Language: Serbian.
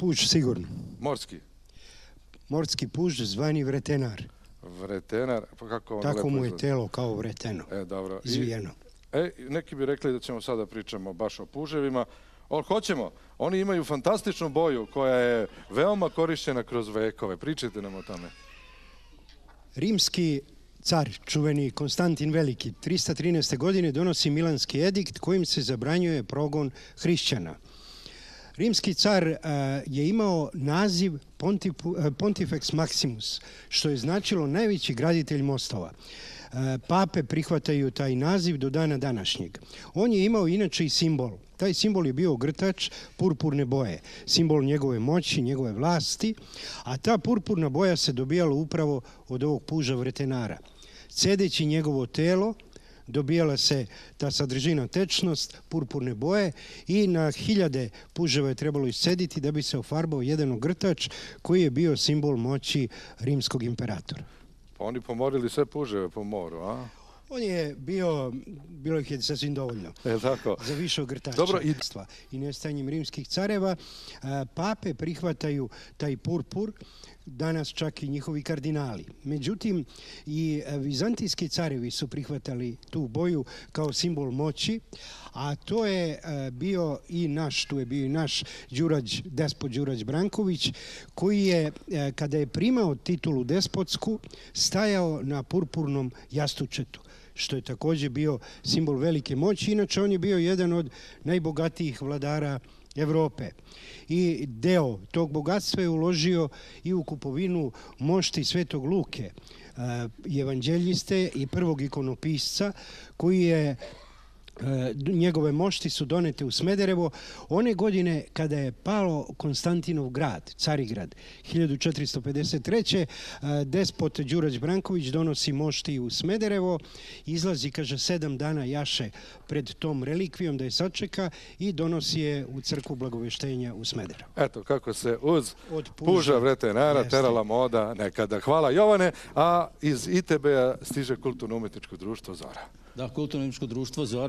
puž sigurno. Morski? Morski puž zvani vretenar. Vretenar? Pa kako on Tako mu je izgleda? telo kao vreteno. E, dobro. Izvijeno. I, e, neki bi rekli da ćemo sada pričamo baš o puževima. O, hoćemo. Oni imaju fantastičnu boju koja je veoma korišćena kroz vekove. Pričajte nam o tome. Rimski car, čuveni Konstantin Veliki, 313. godine donosi Milanski edikt kojim se zabranjuje progon hrišćana. Rimski car eh, je imao naziv eh, Pontifex Maximus, što je značilo najveći graditelj mostova. Eh, pape prihvataju taj naziv do dana današnjeg. On je imao inače i simbol. Taj simbol je bio grtač purpurne boje, simbol njegove moći, njegove vlasti, a ta purpurna boja se dobijala upravo od ovog puža vretenara. Cedeći njegovo telo, dobijala se ta sadržina tečnost, purpurne boje i na hiljade puževa je trebalo iscediti da bi se ofarbao jedan ogrtač koji je bio simbol moći rimskog imperatora. Pa oni pomorili sve puževe po moru, a? On je bio, bilo ih je sasvim dovoljno. E, tako. Za više ogrtača. i... I nestajanjem rimskih careva, pape prihvataju taj purpur danas čak i njihovi kardinali. Međutim, i e, vizantijski carevi su prihvatali tu boju kao simbol moći, a to je e, bio i naš, tu je bio i naš Đurađ, despot Đurađ Branković, koji je, e, kada je primao titulu despotsku, stajao na purpurnom jastučetu što je takođe bio simbol velike moći. Inače, on je bio jedan od najbogatijih vladara Hrvatske Evrope. I deo tog bogatstva je uložio i u kupovinu mošti Svetog Luke, eh, evanđeljiste i prvog ikonopisca koji je Eh, njegove mošti su donete u Smederevo one godine kada je palo Konstantinov grad, Carigrad 1453. Eh, despot Đurađ Branković donosi mošti u Smederevo izlazi, kaže, sedam dana jaše pred tom relikvijom da je sačeka i donosi je u crku blagoveštenja u Smederevo. Eto kako se uz puža, puža vretenara terala moda nekada. Hvala Jovane, a iz ITB-a stiže kulturno-umetničko društvo Zora. Da, kulturno-umetničko društvo Zora